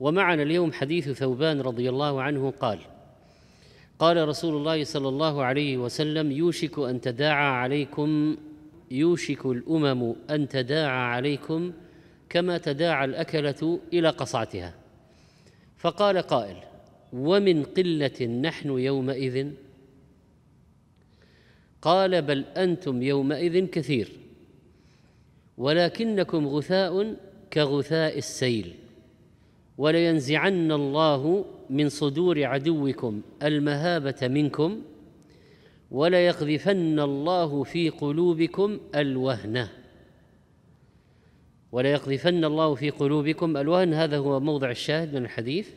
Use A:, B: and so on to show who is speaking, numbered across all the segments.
A: ومعنا اليوم حديث ثوبان رضي الله عنه قال قال رسول الله صلى الله عليه وسلم يوشك ان تداعى عليكم يوشك الامم ان تداعى عليكم كما تداعى الاكله الى قصعتها فقال قائل ومن قله نحن يومئذ قال بل انتم يومئذ كثير ولكنكم غثاء كغثاء السيل ولينزعن الله من صدور عدوكم المهابة منكم وليقذفن الله في قلوبكم الوهنة وليقذفن الله في قلوبكم الوهن هذا هو موضع الشاهد من الحديث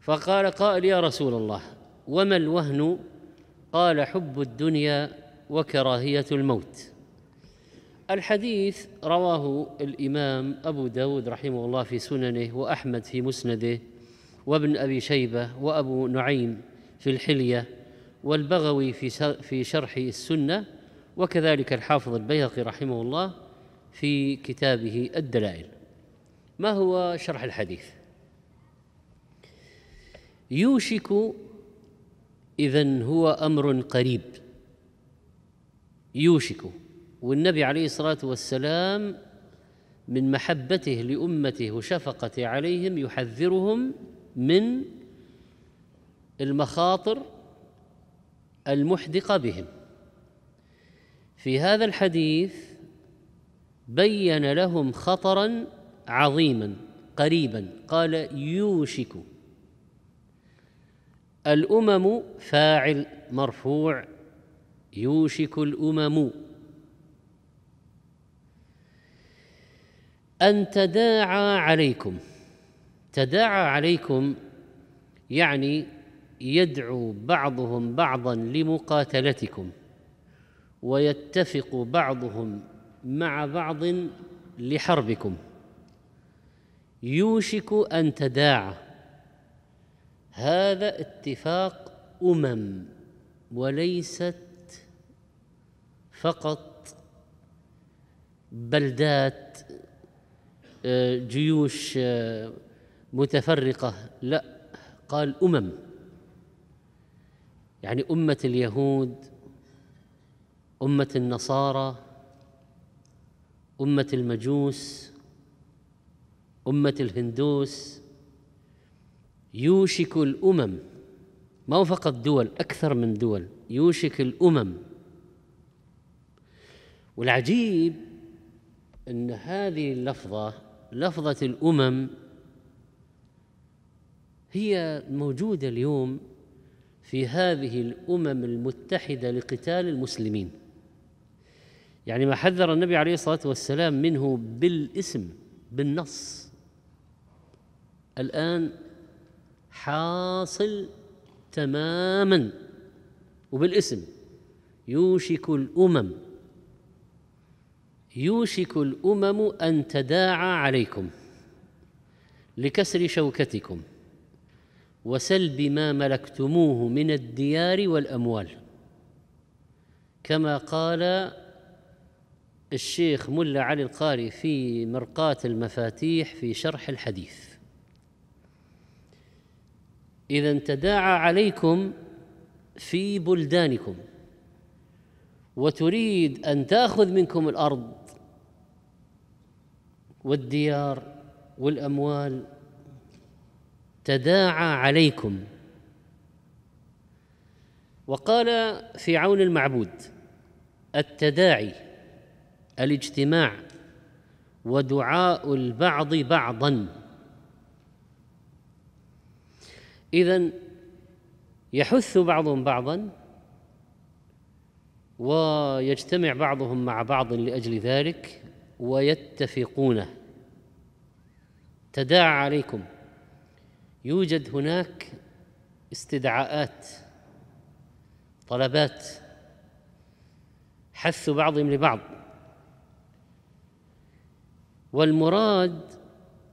A: فقال قائل يا رسول الله وما الوهن قال حب الدنيا وكراهية الموت الحديث رواه الإمام أبو داود رحمه الله في سننه وأحمد في مسنده وابن أبي شيبة وأبو نعيم في الحلية والبغوي في في شرح السنة وكذلك الحافظ البيهقي رحمه الله في كتابه الدلائل ما هو شرح الحديث يوشك إذن هو أمر قريب يوشك والنبي عليه الصلاة والسلام من محبته لأمته وشفقته عليهم يحذرهم من المخاطر المحدقة بهم في هذا الحديث بين لهم خطرا عظيما قريبا قال يوشك الأمم فاعل مرفوع يوشك الأمم أن تداعى عليكم تداعى عليكم يعني يدعو بعضهم بعضا لمقاتلتكم ويتفق بعضهم مع بعض لحربكم يوشك ان تداعى هذا اتفاق امم وليست فقط بلدات جيوش متفرقة لا قال أمم يعني أمة اليهود أمة النصارى أمة المجوس أمة الهندوس يوشك الأمم ما هو فقط دول أكثر من دول يوشك الأمم والعجيب أن هذه اللفظة لفظة الأمم هي موجودة اليوم في هذه الأمم المتحدة لقتال المسلمين يعني ما حذر النبي عليه الصلاة والسلام منه بالاسم بالنص الآن حاصل تماما وبالاسم يوشك الأمم يوشك الامم ان تداعى عليكم لكسر شوكتكم وسلب ما ملكتموه من الديار والاموال كما قال الشيخ ملا علي القاري في مرقاة المفاتيح في شرح الحديث إذا تداعى عليكم في بلدانكم وتريد أن تأخذ منكم الأرض والديار والأموال تداعى عليكم وقال في عون المعبود التداعي الاجتماع ودعاء البعض بعضا اذا يحث بعضهم بعضا ويجتمع بعضهم مع بعض لاجل ذلك ويتفقونه تداعى عليكم يوجد هناك استدعاءات طلبات حث بعضهم لبعض والمراد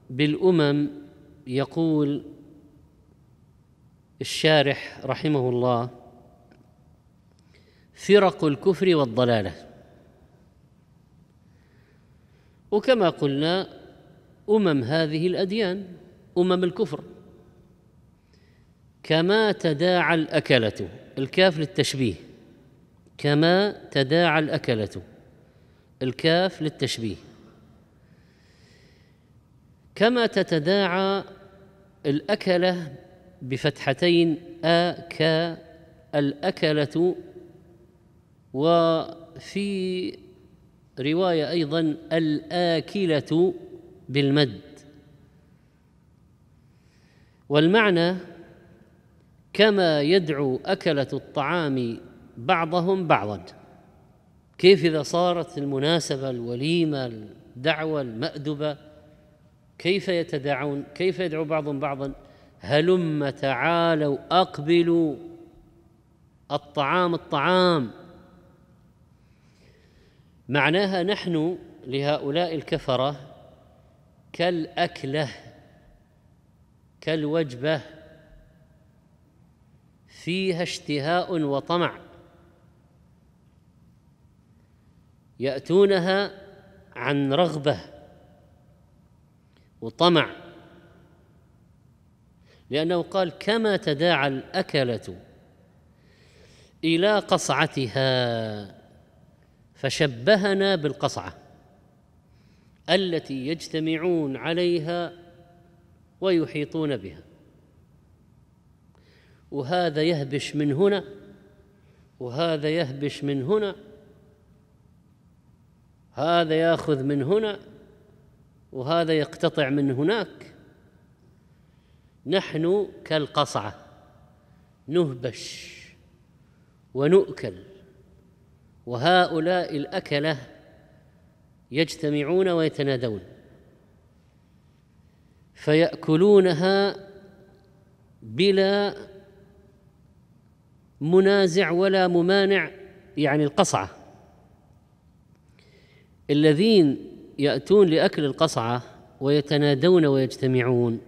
A: بالامم يقول الشارح رحمه الله فرق الكفر والضلاله وكما قلنا أمم هذه الأديان أمم الكفر كما تداعى الأكلة الكاف للتشبيه كما تداعى الأكلة الكاف للتشبيه كما تتداعى الأكلة بفتحتين آ ك الأكلة وفي روايه ايضا الاكله بالمد والمعنى كما يدعو اكله الطعام بعضهم بعضا كيف اذا صارت المناسبه الوليمه الدعوه المادبه كيف يتداعون كيف يدعو بعضهم بعضا هلم تعالوا اقبلوا الطعام الطعام معناها نحن لهؤلاء الكفره كالاكله كالوجبه فيها اشتهاء وطمع ياتونها عن رغبه وطمع لانه قال كما تداعى الاكله الى قصعتها فشبهنا بالقصعه التي يجتمعون عليها ويحيطون بها وهذا يهبش من هنا وهذا يهبش من هنا هذا ياخذ من هنا وهذا يقتطع من هناك نحن كالقصعه نهبش ونؤكل وهؤلاء الأكلة يجتمعون ويتنادون فيأكلونها بلا منازع ولا ممانع يعني القصعة الذين يأتون لأكل القصعة ويتنادون ويجتمعون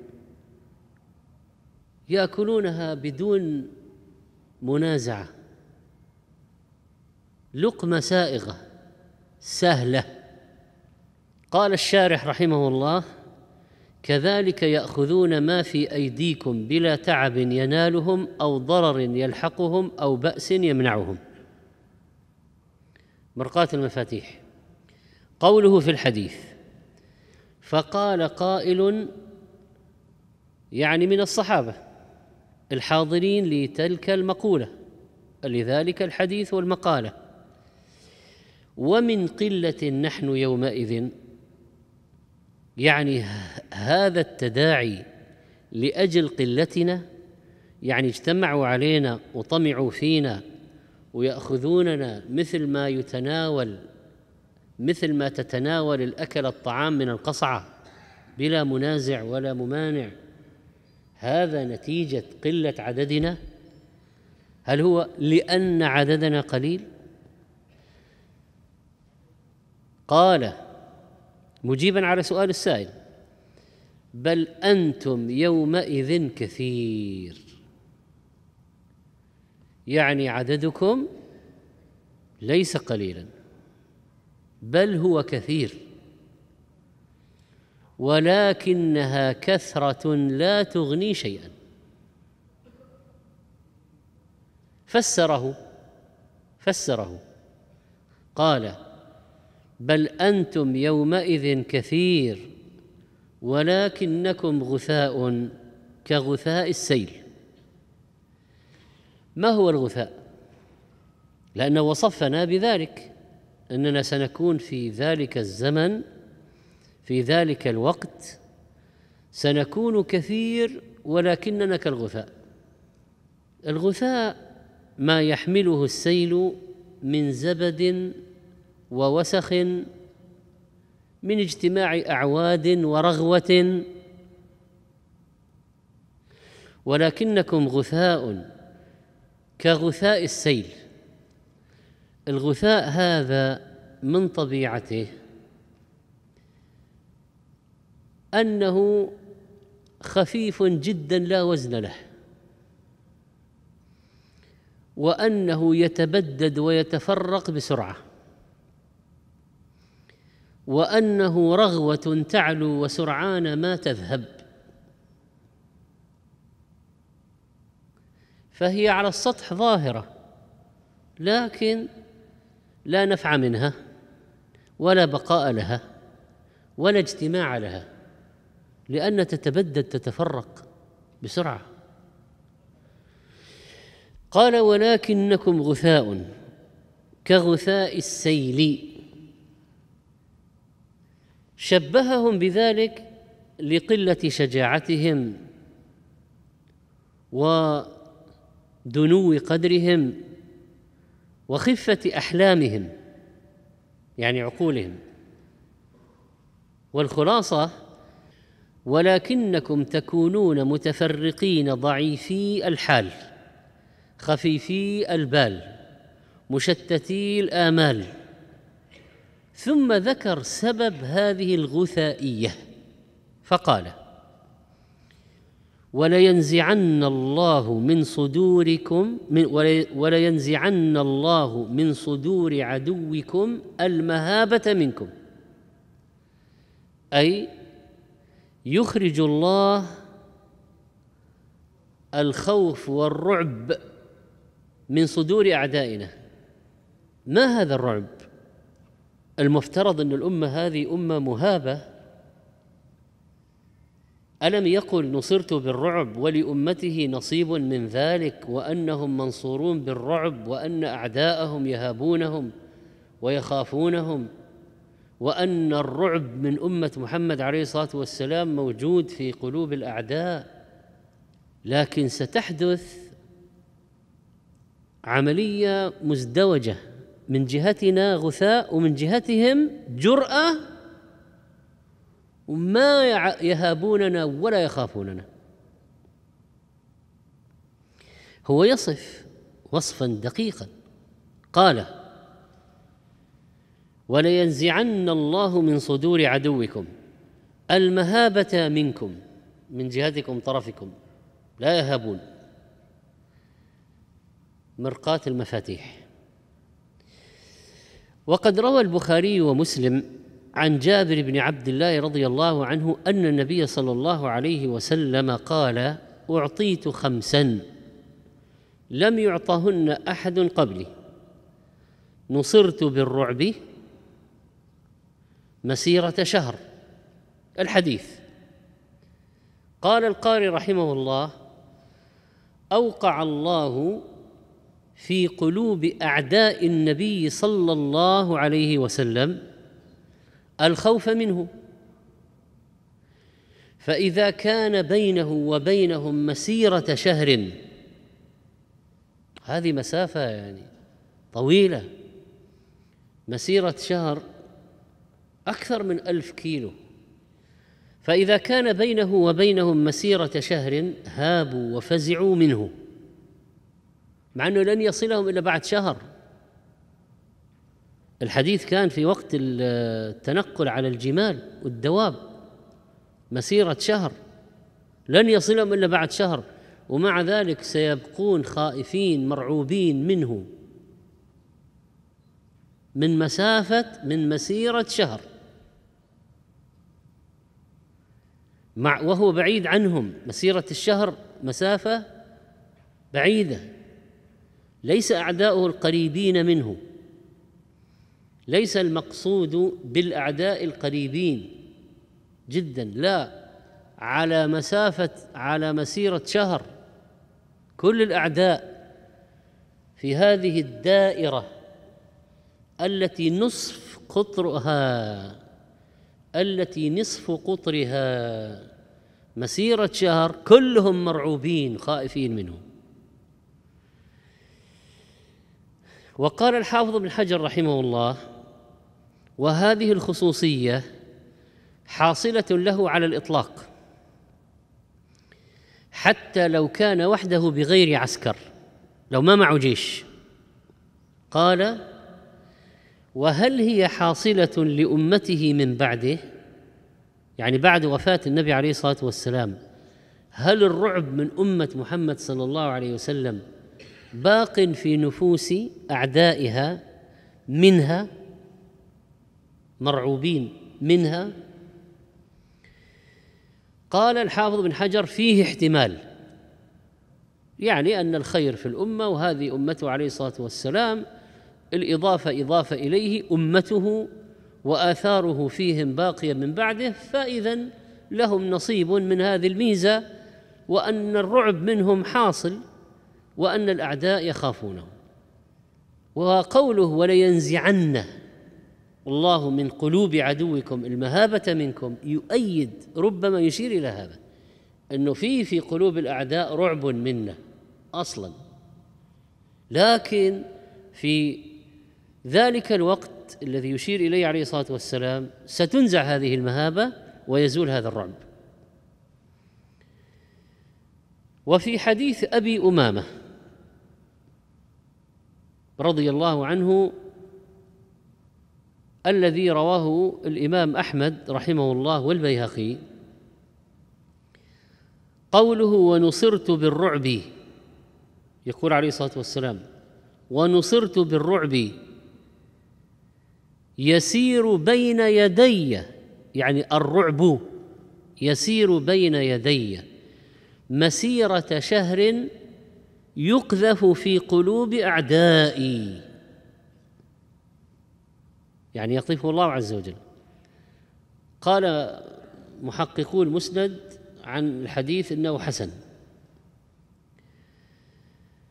A: يأكلونها بدون منازعه لقمة سائغة سهلة قال الشارح رحمه الله كذلك ياخذون ما في ايديكم بلا تعب ينالهم او ضرر يلحقهم او باس يمنعهم مرقات المفاتيح قوله في الحديث فقال قائل يعني من الصحابه الحاضرين لتلك المقوله لذلك الحديث والمقاله ومن قله نحن يومئذ يعني هذا التداعي لاجل قلتنا يعني اجتمعوا علينا وطمعوا فينا وياخذوننا مثل ما يتناول مثل ما تتناول الاكل الطعام من القصعه بلا منازع ولا ممانع هذا نتيجه قله عددنا هل هو لان عددنا قليل قال مجيبا على سؤال السائل بل انتم يومئذ كثير يعني عددكم ليس قليلا بل هو كثير ولكنها كثره لا تغني شيئا فسره فسره قال بل انتم يومئذ كثير ولكنكم غثاء كغثاء السيل ما هو الغثاء لانه وصفنا بذلك اننا سنكون في ذلك الزمن في ذلك الوقت سنكون كثير ولكننا كالغثاء الغثاء ما يحمله السيل من زبد ووسخ من اجتماع اعواد ورغوه ولكنكم غثاء كغثاء السيل الغثاء هذا من طبيعته انه خفيف جدا لا وزن له وانه يتبدد ويتفرق بسرعه وانه رغوه تعلو وسرعان ما تذهب فهي على السطح ظاهره لكن لا نفع منها ولا بقاء لها ولا اجتماع لها لان تتبدد تتفرق بسرعه قال ولكنكم غثاء كغثاء السيل شبههم بذلك لقله شجاعتهم ودنو قدرهم وخفه احلامهم يعني عقولهم والخلاصه ولكنكم تكونون متفرقين ضعيفي الحال خفيفي البال مشتتي الامال ثم ذكر سبب هذه الغثائيه فقال ولينزعن الله من صدوركم من ولينزعن الله من صدور عدوكم المهابة منكم أي يخرج الله الخوف والرعب من صدور أعدائنا ما هذا الرعب؟ المفترض أن الأمة هذه أمة مهابة ألم يقل نصرت بالرعب ولأمته نصيب من ذلك وأنهم منصورون بالرعب وأن أعداءهم يهابونهم ويخافونهم وأن الرعب من أمة محمد عليه الصلاة والسلام موجود في قلوب الأعداء لكن ستحدث عملية مزدوجة من جهتنا غثاء ومن جهتهم جرأة وما يهابوننا ولا يخافوننا هو يصف وصفا دقيقا قال ولينزعن الله من صدور عدوكم المهابة منكم من جهتكم طرفكم لا يهابون مرقاة المفاتيح وقد روى البخاري ومسلم عن جابر بن عبد الله رضي الله عنه ان النبي صلى الله عليه وسلم قال اعطيت خمسا لم يعطهن احد قبلي نصرت بالرعب مسيره شهر الحديث قال القاري رحمه الله اوقع الله في قلوب اعداء النبي صلى الله عليه وسلم الخوف منه فاذا كان بينه وبينهم مسيره شهر هذه مسافه يعني طويله مسيره شهر اكثر من الف كيلو فاذا كان بينه وبينهم مسيره شهر هابوا وفزعوا منه مع أنه لن يصلهم إلا بعد شهر الحديث كان في وقت التنقل على الجمال والدواب مسيرة شهر لن يصلهم إلا بعد شهر ومع ذلك سيبقون خائفين مرعوبين منه من مسافة من مسيرة شهر مع وهو بعيد عنهم مسيرة الشهر مسافة بعيدة ليس اعداؤه القريبين منه ليس المقصود بالاعداء القريبين جدا لا على مسافه على مسيره شهر كل الاعداء في هذه الدائره التي نصف قطرها التي نصف قطرها مسيره شهر كلهم مرعوبين خائفين منه وقال الحافظ ابن حجر رحمه الله وهذه الخصوصيه حاصله له على الاطلاق حتى لو كان وحده بغير عسكر لو ما معه جيش قال وهل هي حاصله لامته من بعده يعني بعد وفاه النبي عليه الصلاه والسلام هل الرعب من امه محمد صلى الله عليه وسلم باق في نفوس اعدائها منها مرعوبين منها قال الحافظ بن حجر فيه احتمال يعني ان الخير في الامه وهذه امته عليه الصلاه والسلام الاضافه اضافه اليه امته واثاره فيهم باقيه من بعده فاذا لهم نصيب من هذه الميزه وان الرعب منهم حاصل وأن الأعداء يخافونه وقوله ولينزعن الله من قلوب عدوكم المهابة منكم يؤيد ربما يشير إلى هذا أنه في في قلوب الأعداء رعب منا أصلا لكن في ذلك الوقت الذي يشير إليه عليه الصلاة والسلام ستنزع هذه المهابة ويزول هذا الرعب وفي حديث أبي أمامة رضي الله عنه الذي رواه الامام احمد رحمه الله والبيهقي قوله ونصرت بالرعب يقول عليه الصلاه والسلام ونصرت بالرعب يسير بين يدي يعني الرعب يسير بين يدي مسيره شهر يقذف في قلوب اعدائي يعني يقذفه الله عز وجل قال محققو المسند عن الحديث انه حسن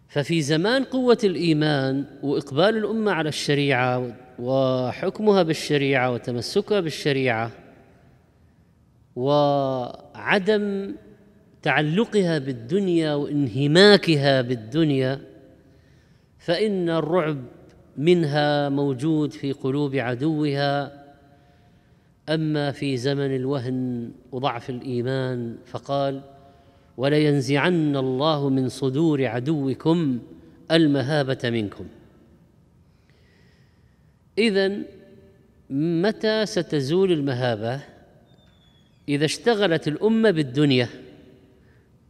A: ففي زمان قوه الايمان واقبال الامه على الشريعه وحكمها بالشريعه وتمسكها بالشريعه وعدم تعلقها بالدنيا وانهماكها بالدنيا فان الرعب منها موجود في قلوب عدوها اما في زمن الوهن وضعف الايمان فقال ولينزعن الله من صدور عدوكم المهابه منكم اذا متى ستزول المهابه اذا اشتغلت الامه بالدنيا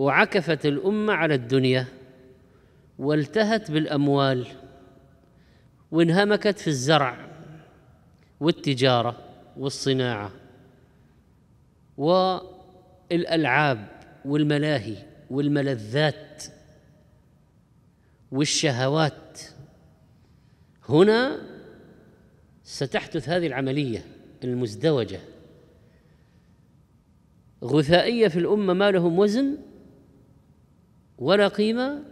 A: وعكفت الأمة على الدنيا والتهت بالأموال وانهمكت في الزرع والتجارة والصناعة والألعاب والملاهي والملذات والشهوات هنا ستحدث هذه العملية المزدوجة غثائية في الأمة ما لهم وزن ولا قيمة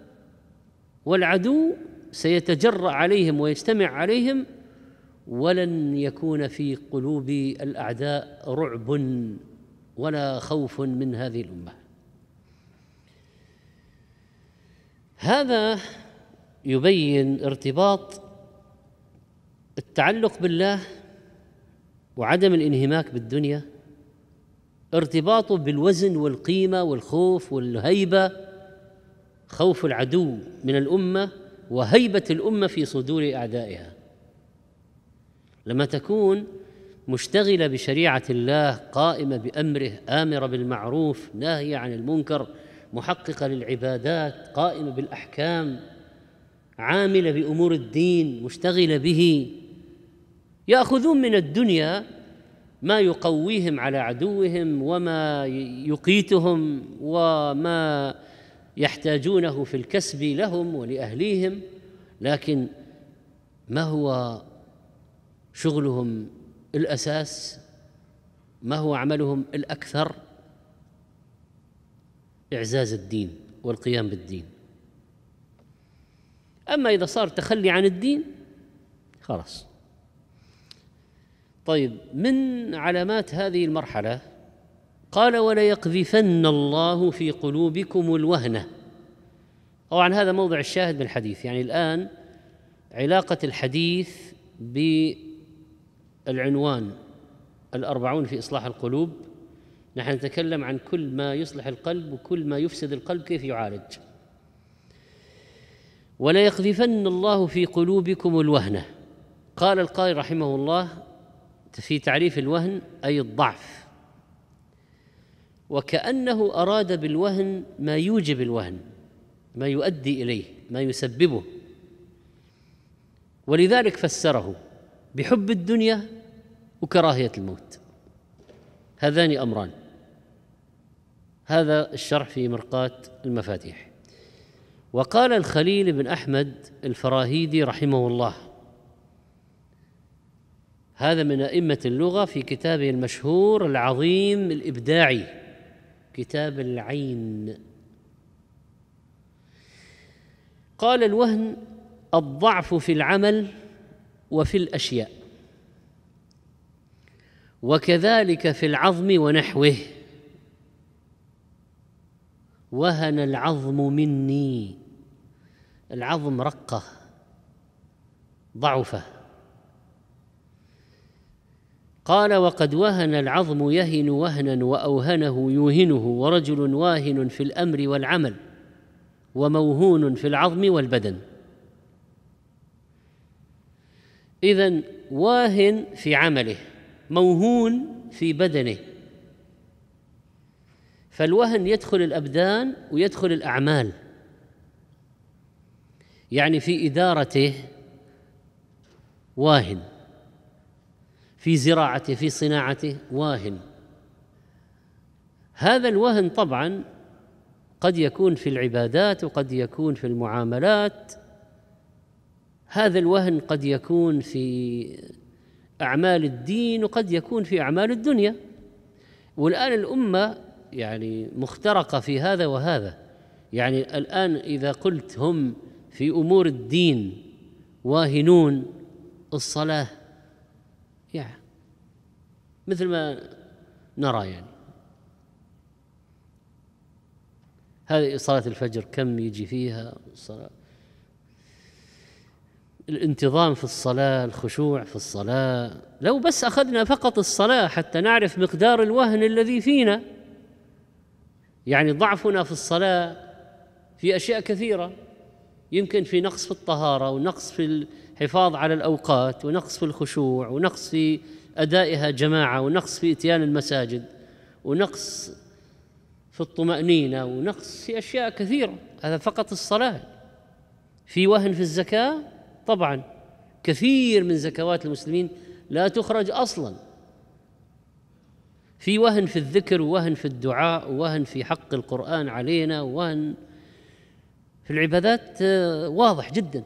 A: والعدو سيتجرأ عليهم ويجتمع عليهم ولن يكون في قلوب الأعداء رعب ولا خوف من هذه الأمة هذا يبين ارتباط التعلق بالله وعدم الانهماك بالدنيا ارتباطه بالوزن والقيمه والخوف والهيبه خوف العدو من الامه وهيبه الامه في صدور اعدائها لما تكون مشتغله بشريعه الله قائمه بامره امره بالمعروف ناهيه عن المنكر محققه للعبادات قائمه بالاحكام عامله بامور الدين مشتغله به ياخذون من الدنيا ما يقويهم على عدوهم وما يقيتهم وما يحتاجونه في الكسب لهم ولاهليهم لكن ما هو شغلهم الاساس ما هو عملهم الاكثر اعزاز الدين والقيام بالدين اما اذا صار تخلي عن الدين خلاص طيب من علامات هذه المرحله قال وليقذفن الله في قلوبكم الوهنه طبعا هذا موضع الشاهد من الحديث يعني الان علاقه الحديث بالعنوان الاربعون في اصلاح القلوب نحن نتكلم عن كل ما يصلح القلب وكل ما يفسد القلب كيف يعالج وليقذفن الله في قلوبكم الوهنه قال القارئ رحمه الله في تعريف الوهن اي الضعف وكأنه أراد بالوهن ما يوجب الوهن ما يؤدي إليه ما يسببه ولذلك فسره بحب الدنيا وكراهية الموت هذان أمران هذا الشرح في مرقاة المفاتيح وقال الخليل بن أحمد الفراهيدي رحمه الله هذا من أئمة اللغة في كتابه المشهور العظيم الإبداعي كتاب العين قال الوهن الضعف في العمل وفي الاشياء وكذلك في العظم ونحوه وهن العظم مني العظم رقه ضعفه قال وقد وهن العظم يهن وهنا واوهنه يوهنه ورجل واهن في الامر والعمل وموهون في العظم والبدن اذا واهن في عمله موهون في بدنه فالوهن يدخل الابدان ويدخل الاعمال يعني في ادارته واهن في زراعته في صناعته واهن هذا الوهن طبعا قد يكون في العبادات وقد يكون في المعاملات هذا الوهن قد يكون في اعمال الدين وقد يكون في اعمال الدنيا والان الامه يعني مخترقه في هذا وهذا يعني الان اذا قلت هم في امور الدين واهنون الصلاه يعني مثل ما نرى يعني هذه صلاة الفجر كم يجي فيها الصلاة الانتظام في الصلاة الخشوع في الصلاة لو بس أخذنا فقط الصلاة حتى نعرف مقدار الوهن الذي فينا يعني ضعفنا في الصلاة في أشياء كثيرة يمكن في نقص في الطهارة ونقص في حفاظ على الأوقات ونقص في الخشوع ونقص في أدائها جماعة ونقص في إتيان المساجد ونقص في الطمأنينة ونقص في أشياء كثيرة هذا فقط الصلاة في وهن في الزكاة طبعا كثير من زكوات المسلمين لا تخرج أصلا في وهن في الذكر ووهن في الدعاء ووهن في حق القرآن علينا ووهن في العبادات آه، واضح جداً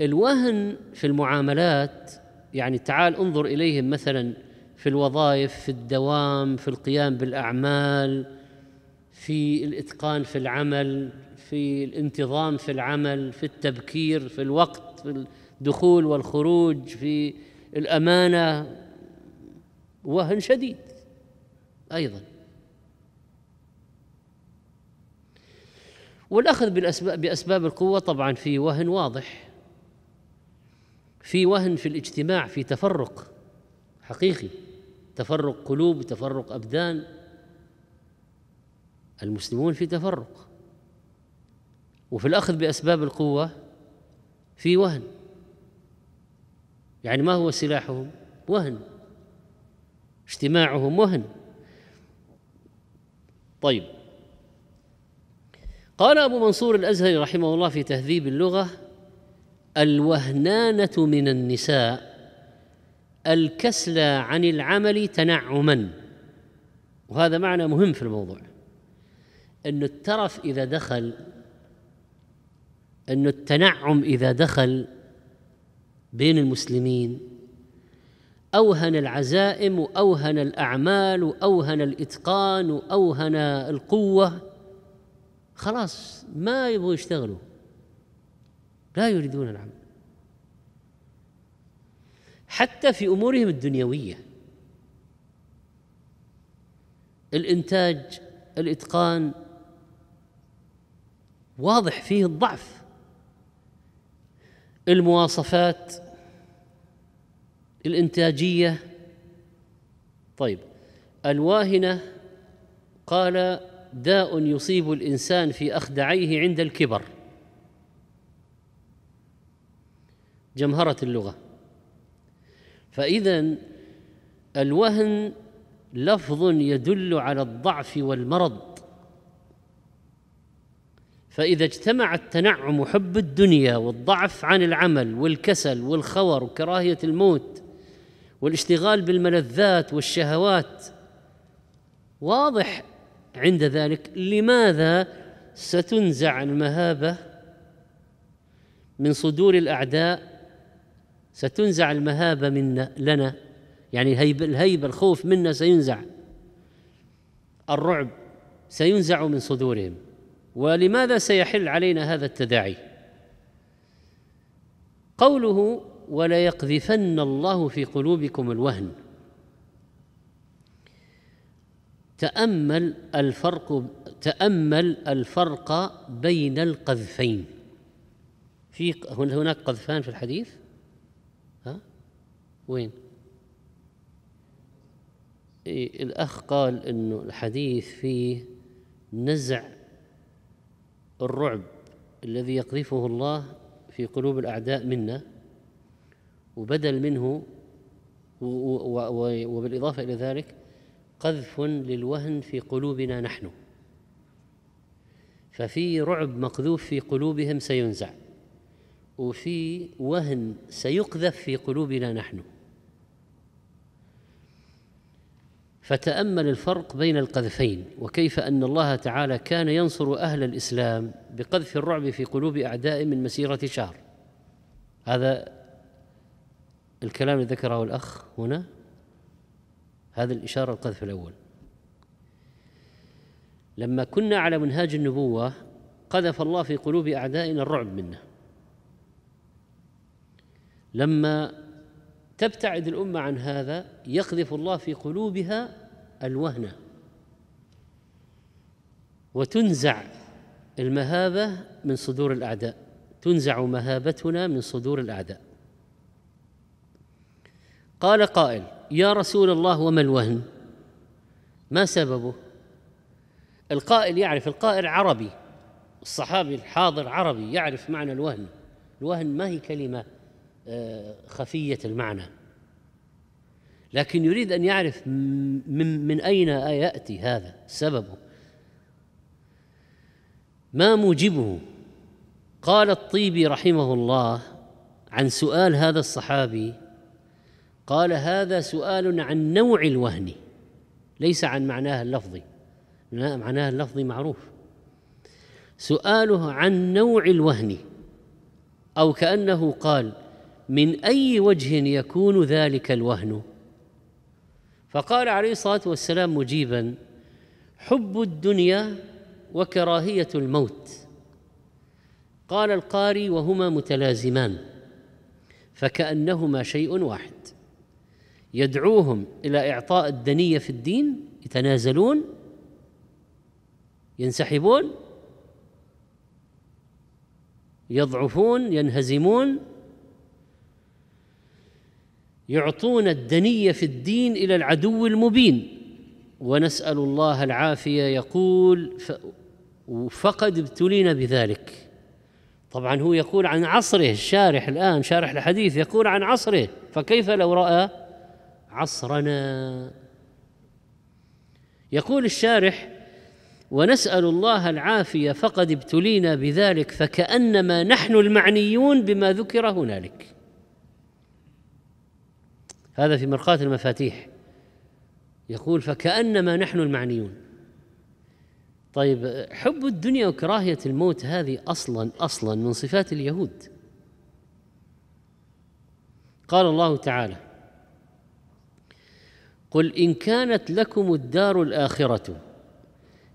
A: الوهن في المعاملات يعني تعال انظر اليهم مثلا في الوظائف في الدوام في القيام بالاعمال في الاتقان في العمل في الانتظام في العمل في التبكير في الوقت في الدخول والخروج في الامانه وهن شديد ايضا والاخذ بالاسباب باسباب القوه طبعا في وهن واضح في وهن في الاجتماع في تفرق حقيقي تفرق قلوب تفرق ابدان المسلمون في تفرق وفي الاخذ باسباب القوه في وهن يعني ما هو سلاحهم وهن اجتماعهم وهن طيب قال ابو منصور الازهري رحمه الله في تهذيب اللغه الوهنانة من النساء الكسلى عن العمل تنعما وهذا معنى مهم في الموضوع أن الترف إذا دخل أن التنعم إذا دخل بين المسلمين أوهن العزائم وأوهن الأعمال وأوهن الإتقان وأوهن القوة خلاص ما يبغوا يشتغلوا لا يريدون العمل حتى في امورهم الدنيويه الانتاج الاتقان واضح فيه الضعف المواصفات الانتاجيه طيب الواهنه قال داء يصيب الانسان في اخدعيه عند الكبر جمهرة اللغة فإذا الوهن لفظ يدل على الضعف والمرض فإذا اجتمع التنعم وحب الدنيا والضعف عن العمل والكسل والخور وكراهية الموت والاشتغال بالملذات والشهوات واضح عند ذلك لماذا ستنزع المهابة من صدور الأعداء ستنزع المهابة منا لنا يعني الهيبة الخوف منا سينزع الرعب سينزع من صدورهم ولماذا سيحل علينا هذا التداعي قوله وليقذفن الله في قلوبكم الوهن تأمل الفرق تأمل الفرق بين القذفين في هناك قذفان في الحديث وين إيه الأخ قال أنه الحديث فيه نزع الرعب الذي يقذفه الله في قلوب الأعداء منا وبدل منه وبالإضافة إلى ذلك قذف للوهن في قلوبنا نحن ففي رعب مقذوف في قلوبهم سينزع وفي وهن سيقذف في قلوبنا نحن فتامل الفرق بين القذفين وكيف ان الله تعالى كان ينصر اهل الاسلام بقذف الرعب في قلوب اعداء من مسيره شهر هذا الكلام الذي ذكره الاخ هنا هذا الاشاره القذف الاول لما كنا على منهاج النبوه قذف الله في قلوب اعدائنا الرعب منه لما تبتعد الامه عن هذا يقذف الله في قلوبها الوهنه وتنزع المهابه من صدور الاعداء تنزع مهابتنا من صدور الاعداء قال قائل يا رسول الله وما الوهن ما سببه القائل يعرف القائل عربي الصحابي الحاضر عربي يعرف معنى الوهن الوهن ما هي كلمه خفية المعنى لكن يريد أن يعرف من, من أين يأتي هذا سببه ما موجبه قال الطيبي رحمه الله عن سؤال هذا الصحابي قال هذا سؤال عن نوع الوهن ليس عن معناها اللفظي معناها اللفظي معروف سؤاله عن نوع الوهن او كانه قال من اي وجه يكون ذلك الوهن فقال عليه الصلاه والسلام مجيبا حب الدنيا وكراهيه الموت قال القاري وهما متلازمان فكانهما شيء واحد يدعوهم الى اعطاء الدنيه في الدين يتنازلون ينسحبون يضعفون ينهزمون يعطون الدنيه في الدين الى العدو المبين ونسال الله العافيه يقول فقد ابتلينا بذلك طبعا هو يقول عن عصره الشارح الان شارح الحديث يقول عن عصره فكيف لو راى عصرنا يقول الشارح ونسال الله العافيه فقد ابتلينا بذلك فكانما نحن المعنيون بما ذكر هنالك هذا في مرقاة المفاتيح يقول فكأنما نحن المعنيون طيب حب الدنيا وكراهية الموت هذه أصلا أصلا من صفات اليهود قال الله تعالى قل إن كانت لكم الدار الآخرة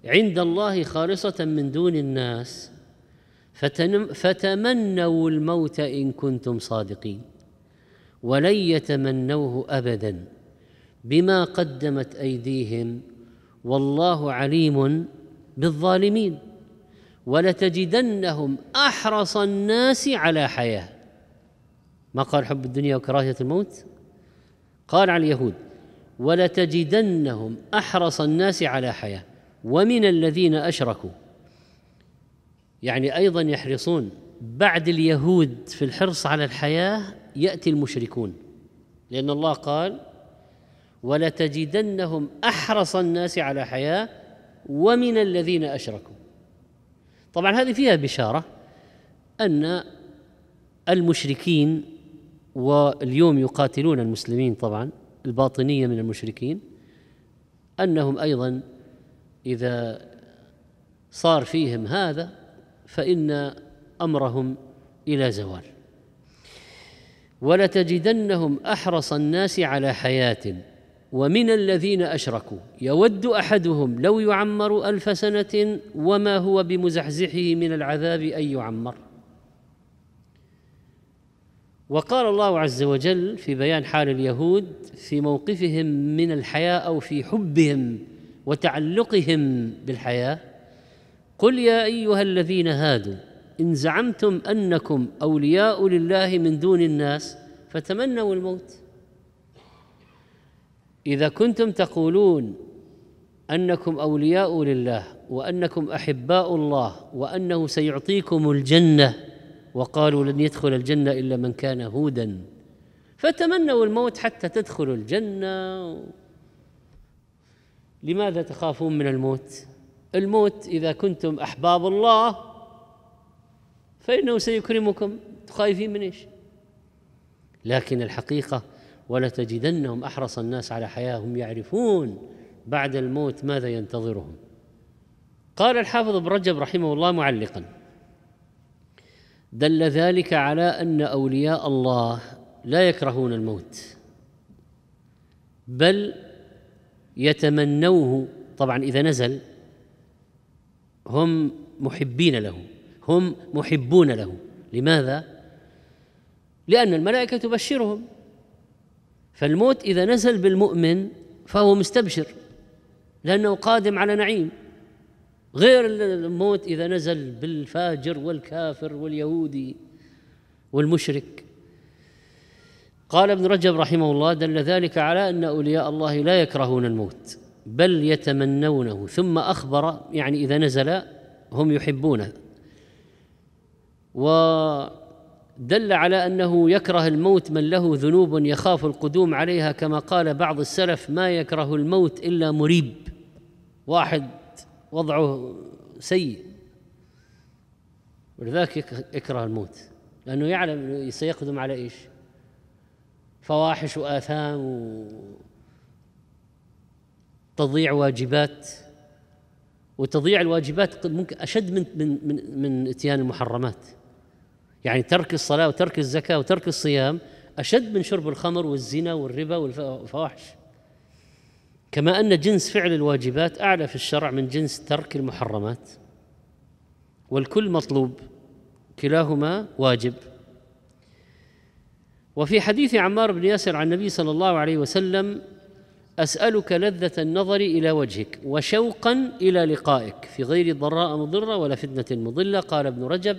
A: عند الله خالصة من دون الناس فتمنوا الموت إن كنتم صادقين ولن يتمنوه ابدا بما قدمت ايديهم والله عليم بالظالمين ولتجدنهم احرص الناس على حياه ما قال حب الدنيا وكراهيه الموت قال على اليهود ولتجدنهم احرص الناس على حياه ومن الذين اشركوا يعني ايضا يحرصون بعد اليهود في الحرص على الحياه ياتي المشركون لان الله قال ولتجدنهم احرص الناس على حياه ومن الذين اشركوا طبعا هذه فيها بشاره ان المشركين واليوم يقاتلون المسلمين طبعا الباطنيه من المشركين انهم ايضا اذا صار فيهم هذا فان امرهم الى زوال ولتجدنهم احرص الناس على حياه ومن الذين اشركوا يود احدهم لو يعمر الف سنه وما هو بمزحزحه من العذاب ان يعمر وقال الله عز وجل في بيان حال اليهود في موقفهم من الحياه او في حبهم وتعلقهم بالحياه قل يا ايها الذين هادوا إن زعمتم أنكم أولياء لله من دون الناس فتمنوا الموت إذا كنتم تقولون أنكم أولياء لله وأنكم أحباء الله وأنه سيعطيكم الجنة وقالوا لن يدخل الجنة إلا من كان هودا فتمنوا الموت حتى تدخلوا الجنة لماذا تخافون من الموت؟ الموت إذا كنتم أحباب الله فإنه سيكرمكم خايفين من إيش لكن الحقيقة ولتجدنهم أحرص الناس على حياة هم يعرفون بعد الموت ماذا ينتظرهم قال الحافظ ابن رجب رحمه الله معلقا دل ذلك على أن أولياء الله لا يكرهون الموت بل يتمنوه طبعا إذا نزل هم محبين له هم محبون له لماذا لان الملائكه تبشرهم فالموت اذا نزل بالمؤمن فهو مستبشر لانه قادم على نعيم غير الموت اذا نزل بالفاجر والكافر واليهودي والمشرك قال ابن رجب رحمه الله دل ذلك على ان اولياء الله لا يكرهون الموت بل يتمنونه ثم اخبر يعني اذا نزل هم يحبونه ودل على انه يكره الموت من له ذنوب يخاف القدوم عليها كما قال بعض السلف ما يكره الموت الا مريب واحد وضعه سيء ولذلك يكره الموت لانه يعلم انه سيقدم على ايش؟ فواحش واثام وتضيع واجبات وتضييع الواجبات ممكن اشد من من من, من اتيان المحرمات يعني ترك الصلاة وترك الزكاة وترك الصيام أشد من شرب الخمر والزنا والربا والفواحش كما أن جنس فعل الواجبات أعلى في الشرع من جنس ترك المحرمات والكل مطلوب كلاهما واجب وفي حديث عمار بن ياسر عن النبي صلى الله عليه وسلم أسألك لذة النظر إلى وجهك وشوقا إلى لقائك في غير ضراء مضرة ولا فتنة مضلة قال ابن رجب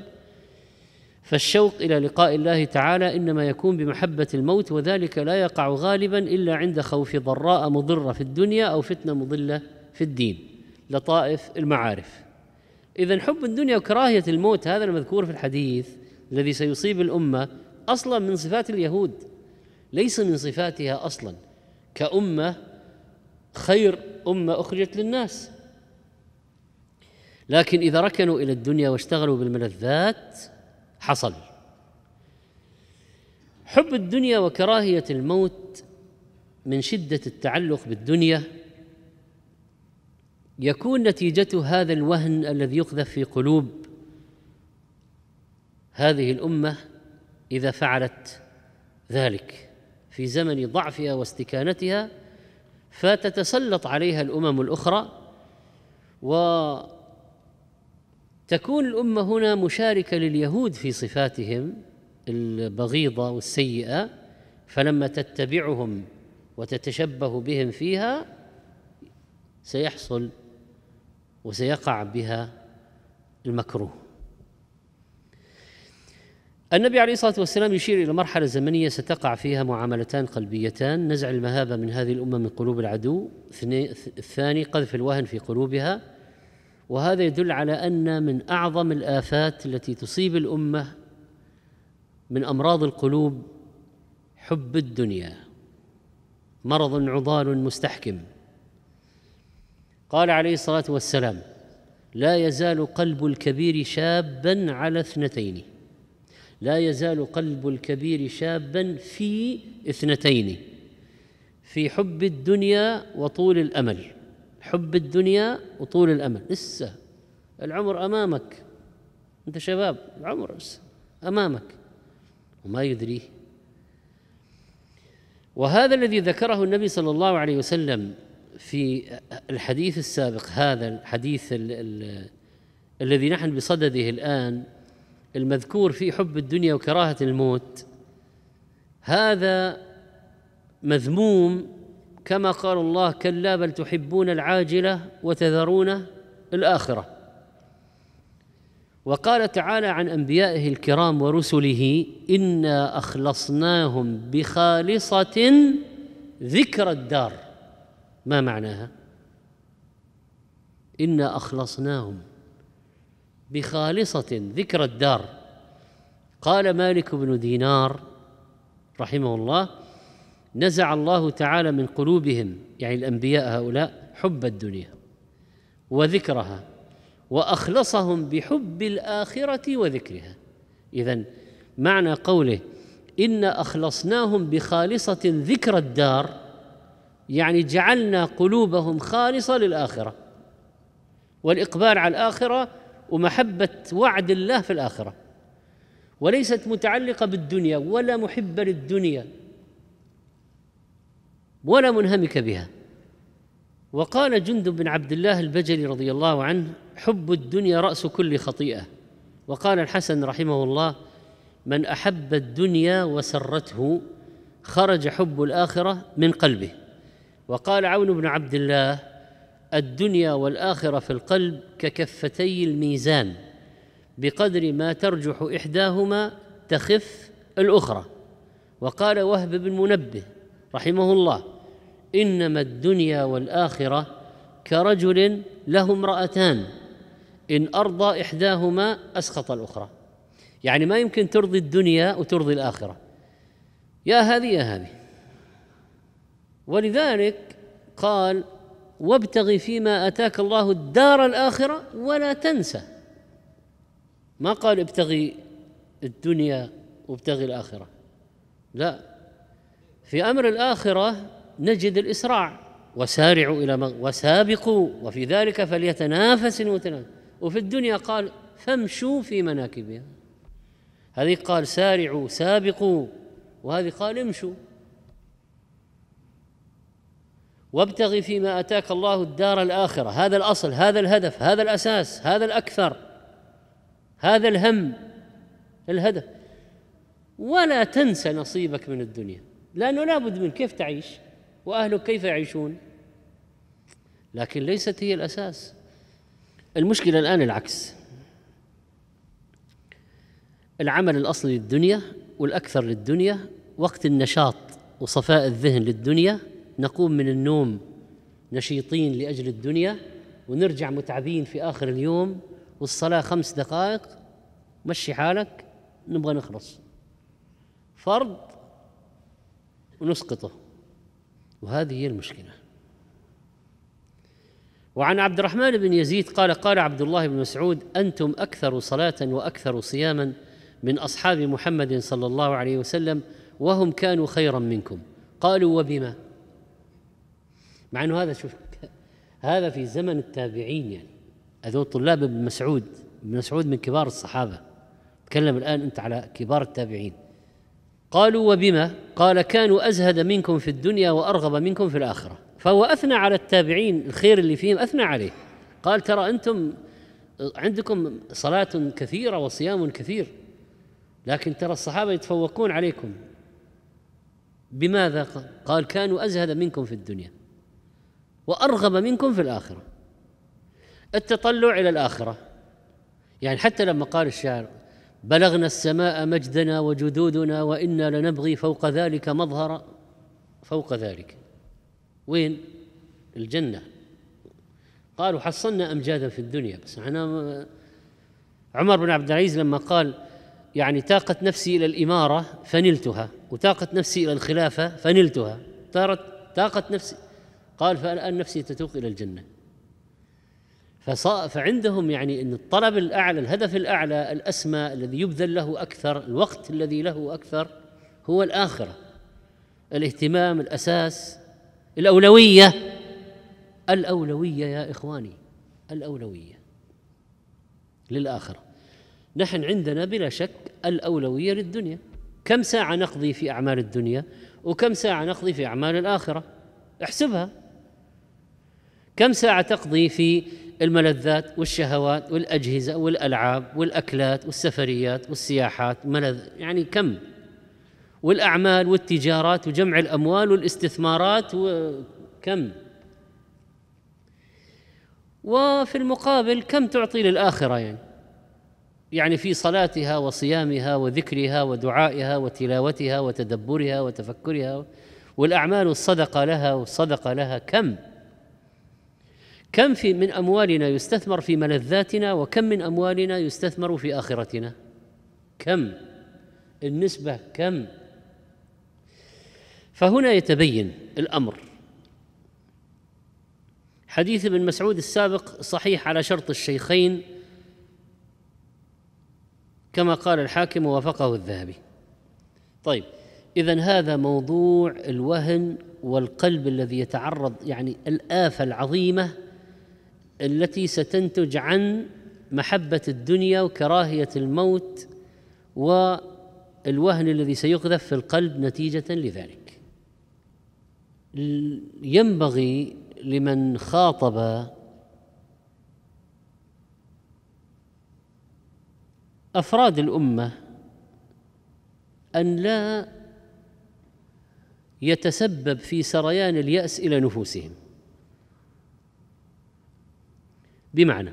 A: فالشوق الى لقاء الله تعالى انما يكون بمحبه الموت وذلك لا يقع غالبا الا عند خوف ضراء مضره في الدنيا او فتنه مضله في الدين لطائف المعارف اذا حب الدنيا وكراهيه الموت هذا المذكور في الحديث الذي سيصيب الامه اصلا من صفات اليهود ليس من صفاتها اصلا كامه خير امه اخرجت للناس لكن اذا ركنوا الى الدنيا واشتغلوا بالملذات حصل حب الدنيا وكراهيه الموت من شده التعلق بالدنيا يكون نتيجة هذا الوهن الذي يقذف في قلوب هذه الأمة إذا فعلت ذلك في زمن ضعفها واستكانتها فتتسلط عليها الأمم الأخرى و تكون الامه هنا مشاركه لليهود في صفاتهم البغيضه والسيئه فلما تتبعهم وتتشبه بهم فيها سيحصل وسيقع بها المكروه النبي عليه الصلاه والسلام يشير الى مرحله زمنيه ستقع فيها معاملتان قلبيتان نزع المهابه من هذه الامه من قلوب العدو الثاني قذف الوهن في قلوبها وهذا يدل على ان من اعظم الافات التي تصيب الامه من امراض القلوب حب الدنيا مرض عضال مستحكم قال عليه الصلاه والسلام لا يزال قلب الكبير شابا على اثنتين لا يزال قلب الكبير شابا في اثنتين في حب الدنيا وطول الامل حب الدنيا وطول الامل لسه العمر امامك انت شباب العمر لسه امامك وما يدريه وهذا الذي ذكره النبي صلى الله عليه وسلم في الحديث السابق هذا الحديث الـ الـ الذي نحن بصدده الان المذكور في حب الدنيا وكراهه الموت هذا مذموم كما قال الله كلا بل تحبون العاجله وتذرون الاخره وقال تعالى عن انبيائه الكرام ورسله انا اخلصناهم بخالصه ذكر الدار ما معناها انا اخلصناهم بخالصه ذكر الدار قال مالك بن دينار رحمه الله نزع الله تعالى من قلوبهم يعني الانبياء هؤلاء حب الدنيا وذكرها واخلصهم بحب الاخره وذكرها اذا معنى قوله انا اخلصناهم بخالصه ذكر الدار يعني جعلنا قلوبهم خالصه للاخره والاقبال على الاخره ومحبه وعد الله في الاخره وليست متعلقه بالدنيا ولا محبه للدنيا ولا منهمك بها وقال جندب بن عبد الله البجلي رضي الله عنه حب الدنيا راس كل خطيئه وقال الحسن رحمه الله من احب الدنيا وسرته خرج حب الاخره من قلبه وقال عون بن عبد الله الدنيا والاخره في القلب ككفتي الميزان بقدر ما ترجح احداهما تخف الاخرى وقال وهب بن منبه رحمه الله انما الدنيا والاخره كرجل له امراتان ان ارضى احداهما اسخط الاخرى يعني ما يمكن ترضي الدنيا وترضي الاخره يا هذه يا هذه ولذلك قال وابتغ فيما اتاك الله الدار الاخره ولا تنسى ما قال ابتغي الدنيا وابتغي الاخره لا في امر الاخره نجد الاسراع وسارعوا الى مغ... وسابقوا وفي ذلك فليتنافس المتنافس وفي الدنيا قال فامشوا في مناكبها هذه قال سارعوا سابقوا وهذه قال امشوا وابتغ فيما اتاك الله الدار الاخره هذا الاصل هذا الهدف هذا الاساس هذا الاكثر هذا الهم الهدف ولا تنسى نصيبك من الدنيا لأنه لابد من كيف تعيش وأهلك كيف يعيشون لكن ليست هي الأساس المشكلة الآن العكس العمل الأصلي للدنيا والأكثر للدنيا وقت النشاط وصفاء الذهن للدنيا نقوم من النوم نشيطين لأجل الدنيا ونرجع متعبين في آخر اليوم والصلاة خمس دقائق مشي حالك نبغى نخلص فرض ونسقطه وهذه هي المشكله وعن عبد الرحمن بن يزيد قال قال عبد الله بن مسعود انتم اكثر صلاه واكثر صياما من اصحاب محمد صلى الله عليه وسلم وهم كانوا خيرا منكم قالوا وبما مع انه هذا شوف هذا في زمن التابعين يعني هذول طلاب ابن مسعود ابن مسعود من كبار الصحابه تكلم الان انت على كبار التابعين قالوا وبما قال كانوا أزهد منكم في الدنيا وأرغب منكم في الآخرة فهو أثنى على التابعين الخير اللي فيهم أثنى عليه قال ترى أنتم عندكم صلاة كثيرة وصيام كثير لكن ترى الصحابة يتفوقون عليكم بماذا قال كانوا أزهد منكم في الدنيا وأرغب منكم في الآخرة التطلع إلى الآخرة يعني حتى لما قال الشاعر بلغنا السماء مجدنا وجدودنا وإنا لنبغي فوق ذلك مظهرا فوق ذلك وين الجنة قالوا حصلنا أمجادا في الدنيا بس أنا عمر بن عبد العزيز لما قال يعني تاقت نفسي إلى الإمارة فنلتها وتاقت نفسي إلى الخلافة فنلتها طارت تاقت نفسي قال فالآن نفسي تتوق إلى الجنة فعندهم يعني ان الطلب الاعلى الهدف الاعلى الاسمى الذي يبذل له اكثر الوقت الذي له اكثر هو الاخره الاهتمام الاساس الاولويه الاولويه يا اخواني الاولويه للاخره نحن عندنا بلا شك الاولويه للدنيا كم ساعه نقضي في اعمال الدنيا وكم ساعه نقضي في اعمال الاخره احسبها كم ساعه تقضي في الملذات والشهوات والأجهزة والألعاب والأكلات والسفريات والسياحات ملذ يعني كم والأعمال والتجارات وجمع الأموال والاستثمارات وكم وفي المقابل كم تعطي للآخرة يعني يعني في صلاتها وصيامها وذكرها ودعائها وتلاوتها وتدبرها وتفكرها والأعمال والصدقة لها والصدقة لها كم كم في من أموالنا يستثمر في ملذاتنا وكم من أموالنا يستثمر في آخرتنا كم النسبة كم فهنا يتبين الأمر حديث ابن مسعود السابق صحيح على شرط الشيخين كما قال الحاكم ووافقه الذهبي طيب إذا هذا موضوع الوهن والقلب الذي يتعرض يعني الآفة العظيمة التي ستنتج عن محبه الدنيا وكراهيه الموت والوهن الذي سيقذف في القلب نتيجه لذلك ينبغي لمن خاطب افراد الامه ان لا يتسبب في سريان الياس الى نفوسهم بمعنى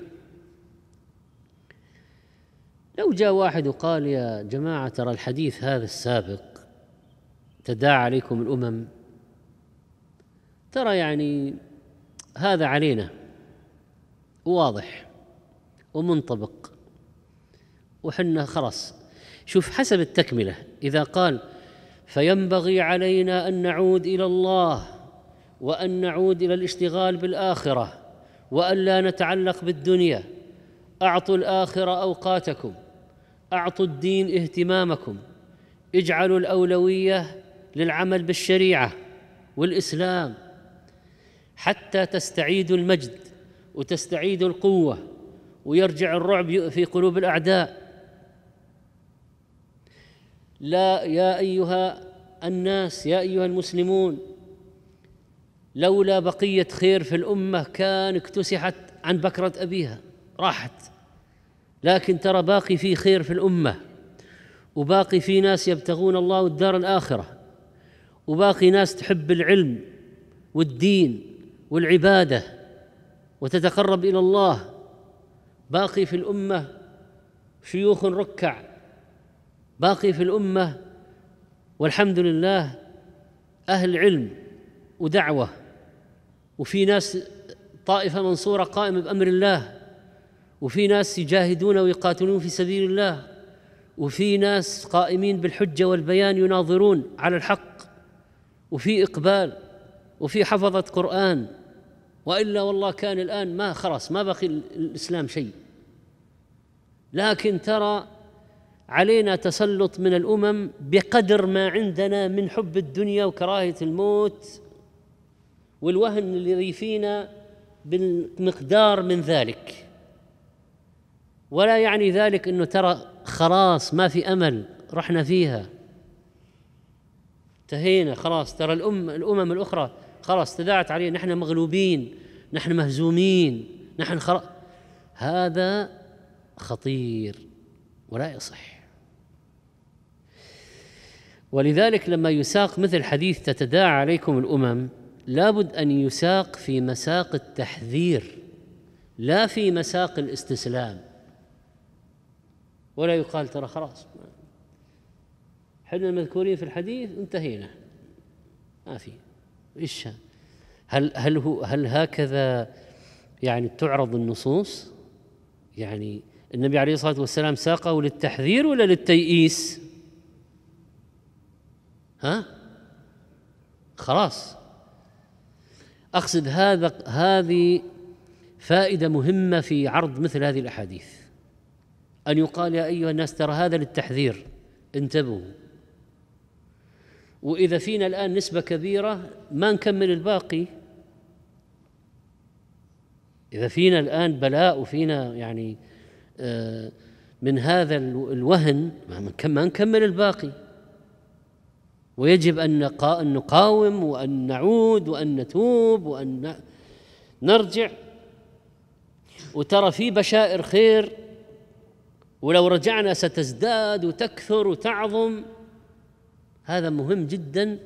A: لو جاء واحد وقال يا جماعة ترى الحديث هذا السابق تداعى عليكم الأمم ترى يعني هذا علينا واضح ومنطبق وحنا خلاص شوف حسب التكملة إذا قال فينبغي علينا أن نعود إلى الله وأن نعود إلى الاشتغال بالآخرة والا نتعلق بالدنيا اعطوا الاخره اوقاتكم اعطوا الدين اهتمامكم اجعلوا الاولويه للعمل بالشريعه والاسلام حتى تستعيدوا المجد وتستعيدوا القوه ويرجع الرعب في قلوب الاعداء لا يا ايها الناس يا ايها المسلمون لولا بقية خير في الأمة كان اكتسحت عن بكرة أبيها راحت لكن ترى باقي في خير في الأمة وباقي في ناس يبتغون الله الدار الآخرة وباقي ناس تحب العلم والدين والعبادة وتتقرب إلى الله باقي في الأمة شيوخ ركع باقي في الأمة والحمد لله أهل علم ودعوه وفي ناس طائفة منصورة قائمة بأمر الله وفي ناس يجاهدون ويقاتلون في سبيل الله وفي ناس قائمين بالحجة والبيان يناظرون على الحق وفي إقبال وفي حفظة قرآن وإلا والله كان الآن ما خلاص ما بقي الإسلام شيء لكن ترى علينا تسلط من الأمم بقدر ما عندنا من حب الدنيا وكراهية الموت والوهن اللي فينا بالمقدار من ذلك ولا يعني ذلك انه ترى خلاص ما في امل رحنا فيها انتهينا خلاص ترى الأم الامم الاخرى خلاص تداعت علينا نحن مغلوبين نحن مهزومين نحن خلاص هذا خطير ولا يصح ولذلك لما يساق مثل حديث تتداعى عليكم الامم لابد ان يساق في مساق التحذير لا في مساق الاستسلام ولا يقال ترى خلاص حنا المذكورين في الحديث انتهينا ما في ايش هل هل هو هل هكذا يعني تعرض النصوص؟ يعني النبي عليه الصلاه والسلام ساقه للتحذير ولا للتيئيس؟ ها؟ خلاص اقصد هذا هذه فائده مهمه في عرض مثل هذه الاحاديث ان يقال يا ايها الناس ترى هذا للتحذير انتبهوا واذا فينا الان نسبه كبيره ما نكمل الباقي اذا فينا الان بلاء وفينا يعني آه، من هذا الوهن ما نكمل الباقي ويجب أن نقاوم وأن نعود وأن نتوب وأن نرجع وترى في بشائر خير ولو رجعنا ستزداد وتكثر وتعظم هذا مهم جدا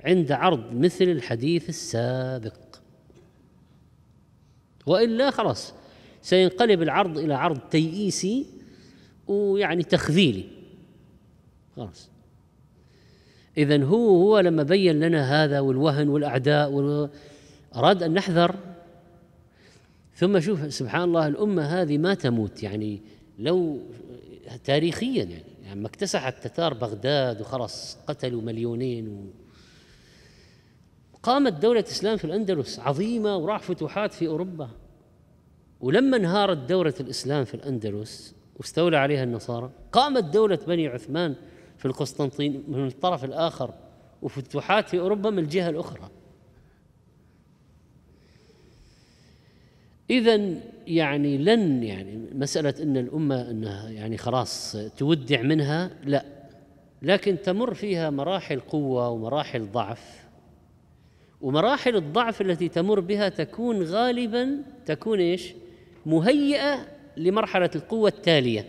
A: عند عرض مثل الحديث السابق والا خلاص سينقلب العرض الى عرض تيئيسي ويعني تخذيلي خلاص إذا هو هو لما بين لنا هذا والوهن والأعداء وال... أراد أن نحذر ثم شوف سبحان الله الأمة هذه ما تموت يعني لو تاريخيا يعني لما يعني اكتسح التتار بغداد وخلص قتلوا مليونين و... قامت دولة الإسلام في الأندلس عظيمة وراح فتوحات في أوروبا ولما انهارت دولة الإسلام في الأندلس واستولى عليها النصارى قامت دولة بني عثمان في القسطنطين من الطرف الآخر وفتوحات في أوروبا من الجهة الأخرى إذا يعني لن يعني مسألة أن الأمة أنها يعني خلاص تودع منها لا لكن تمر فيها مراحل قوة ومراحل ضعف ومراحل الضعف التي تمر بها تكون غالبا تكون ايش؟ مهيئة لمرحلة القوة التالية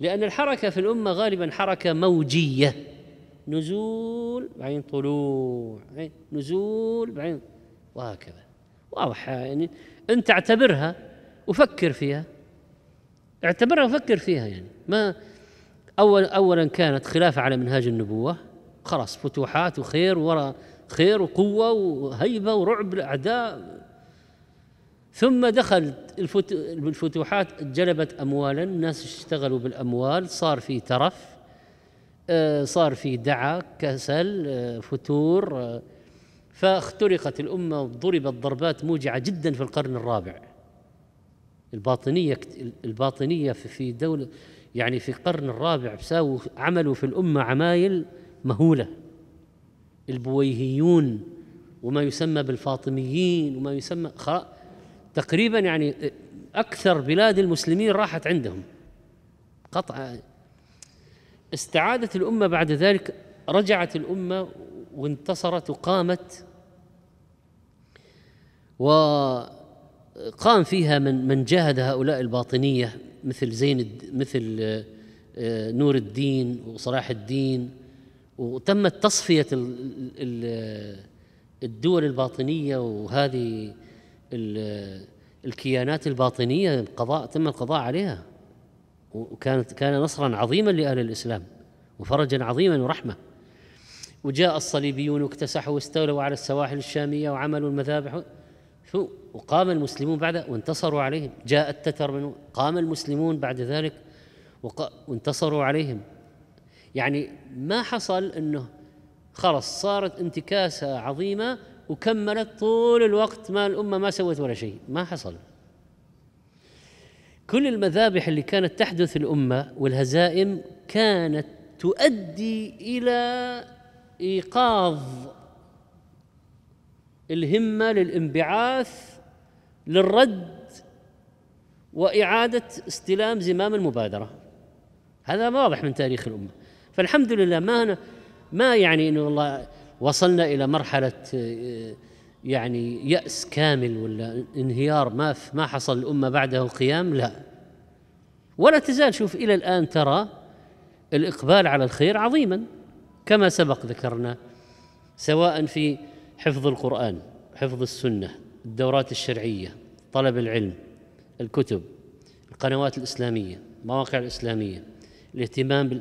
A: لأن الحركة في الأمة غالبا حركة موجية نزول بعدين طلوع نزول بعدين وهكذا واضحة يعني أنت اعتبرها وفكر فيها اعتبرها وفكر فيها يعني ما أول أولا كانت خلافة على منهاج النبوة خلاص فتوحات وخير وراء خير وقوة وهيبة ورعب الأعداء ثم دخلت الفتوحات جلبت اموالا الناس اشتغلوا بالاموال صار في ترف آه، صار في دعة كسل آه، فتور آه، فاخترقت الامه وضربت ضربات موجعه جدا في القرن الرابع الباطنيه الباطنيه في دوله يعني في القرن الرابع ساووا عملوا في الامه عمايل مهوله البويهيون وما يسمى بالفاطميين وما يسمى خلاص تقريبا يعني أكثر بلاد المسلمين راحت عندهم قطع استعادت الأمة بعد ذلك رجعت الأمة وانتصرت وقامت وقام فيها من من جاهد هؤلاء الباطنية مثل زين مثل آه، نور الدين وصلاح الدين وتمت تصفية الدول الباطنية وهذه الكيانات الباطنية القضاء تم القضاء عليها وكانت كان نصرا عظيما لأهل الإسلام وفرجا عظيما ورحمة وجاء الصليبيون واكتسحوا واستولوا على السواحل الشامية وعملوا المذابح شو وقام المسلمون بعد وانتصروا عليهم جاء التتر من قام المسلمون بعد ذلك وانتصروا عليهم يعني ما حصل انه خلص صارت انتكاسه عظيمه وكملت طول الوقت ما الأمة ما سوت ولا شيء ما حصل كل المذابح اللي كانت تحدث الأمة والهزائم كانت تؤدي إلى إيقاظ الهمة للانبعاث للرد وإعادة استلام زمام المبادرة هذا واضح من تاريخ الأمة فالحمد لله ما أنا ما يعني انه والله وصلنا الى مرحله يعني ياس كامل ولا انهيار ما ما حصل الامه بعده قيام لا ولا تزال شوف الى الان ترى الاقبال على الخير عظيما كما سبق ذكرنا سواء في حفظ القران حفظ السنه الدورات الشرعيه طلب العلم الكتب القنوات الاسلاميه المواقع الاسلاميه الاهتمام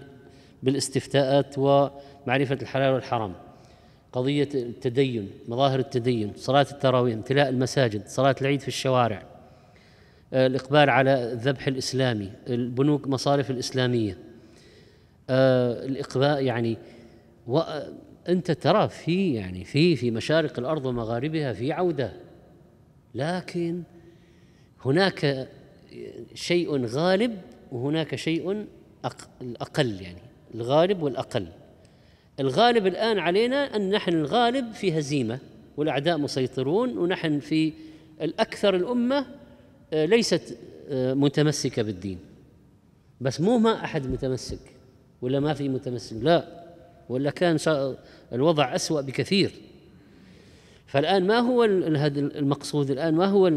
A: بالاستفتاءات ومعرفه الحلال والحرام قضية التدين مظاهر التدين صلاة التراويح امتلاء المساجد صلاة العيد في الشوارع آه، الإقبال على الذبح الإسلامي البنوك مصارف الإسلامية آه، الإقبال يعني وأنت ترى في يعني في في مشارق الأرض ومغاربها في عودة لكن هناك شيء غالب وهناك شيء أقل يعني الغالب والأقل الغالب الآن علينا أن نحن الغالب في هزيمة والأعداء مسيطرون ونحن في الأكثر الأمة آه، ليست آه، متمسكة بالدين بس مو ما أحد متمسك ولا ما في متمسك لا ولا كان الوضع أسوأ بكثير فالآن ما هو المقصود الآن ما هو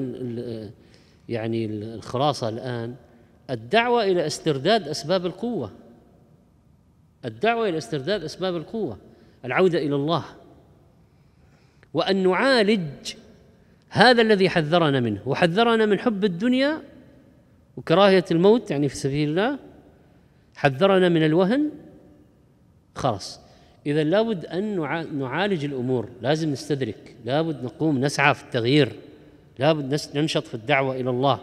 A: يعني الخلاصة الآن الدعوة إلى استرداد أسباب القوة الدعوه الى استرداد اسباب القوه العوده الى الله وان نعالج هذا الذي حذرنا منه وحذرنا من حب الدنيا وكراهيه الموت يعني في سبيل الله حذرنا من الوهن خلاص اذا لابد ان نعالج الامور لازم نستدرك لابد نقوم نسعى في التغيير لابد ننشط في الدعوه الى الله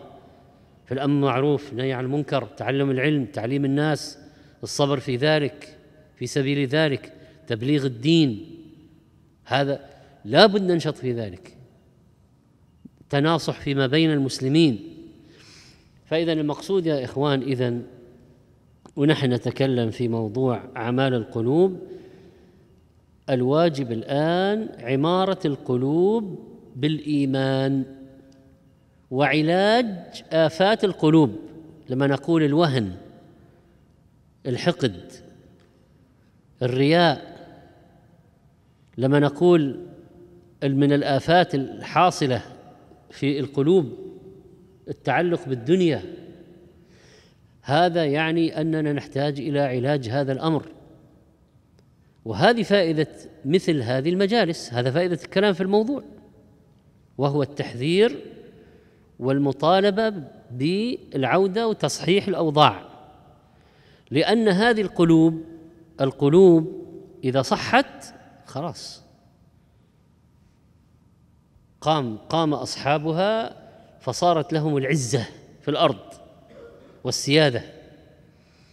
A: في الامر معروف نهي عن المنكر تعلم العلم تعليم الناس الصبر في ذلك في سبيل ذلك تبليغ الدين هذا لا بد ننشط في ذلك تناصح فيما بين المسلمين فإذا المقصود يا إخوان إذا ونحن نتكلم في موضوع أعمال القلوب الواجب الآن عمارة القلوب بالإيمان وعلاج آفات القلوب لما نقول الوهن الحقد الرياء لما نقول من الآفات الحاصلة في القلوب التعلق بالدنيا هذا يعني أننا نحتاج إلى علاج هذا الأمر وهذه فائدة مثل هذه المجالس هذا فائدة الكلام في الموضوع وهو التحذير والمطالبة بالعودة وتصحيح الأوضاع لأن هذه القلوب القلوب إذا صحت خلاص قام قام أصحابها فصارت لهم العزة في الأرض والسيادة